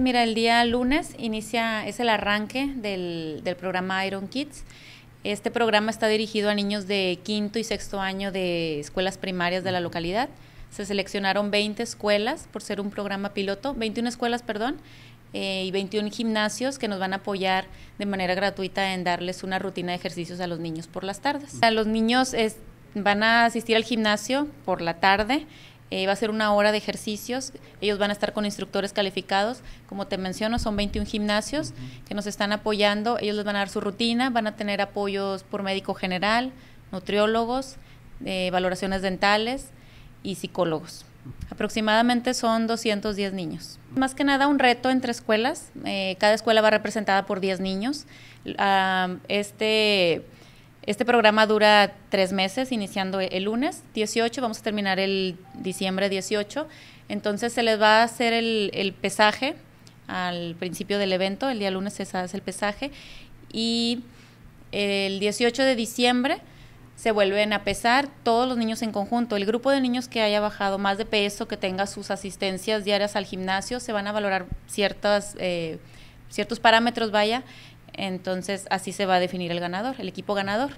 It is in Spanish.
Mira, el día lunes inicia, es el arranque del, programa Iron Kids. Este programa está dirigido a niños de quinto y sexto año de escuelas primarias de la localidad. Se seleccionaron 20 escuelas por ser un programa piloto, 21 escuelas, perdón, eh, y 21 gimnasios que nos van a apoyar de manera gratuita en darles una rutina de ejercicios a los niños por las tardes. A los niños van a asistir al gimnasio por la tarde eh, va a ser una hora de ejercicios. Ellos van a estar con instructores calificados. Como te menciono, son 21 gimnasios que nos están apoyando. Ellos les van a dar su rutina, van a tener apoyos por médico general, nutriólogos, eh, valoraciones dentales y psicólogos. Aproximadamente son 210 niños. Más que nada un reto entre escuelas. Eh, cada escuela va representada por 10 niños. Ah, este este programa dura tres meses, iniciando el lunes 18, vamos a terminar el diciembre 18. Entonces se les va a hacer el, pesaje al principio del evento, el día lunes se hace el pesaje y el 18 de diciembre se vuelven a pesar todos los niños en conjunto. El grupo de niños que haya bajado más de peso, que tenga sus asistencias diarias al gimnasio, se van a valorar ciertas, eh, ciertos parámetros, vaya, entonces así se va a definir el ganador, el equipo ganador.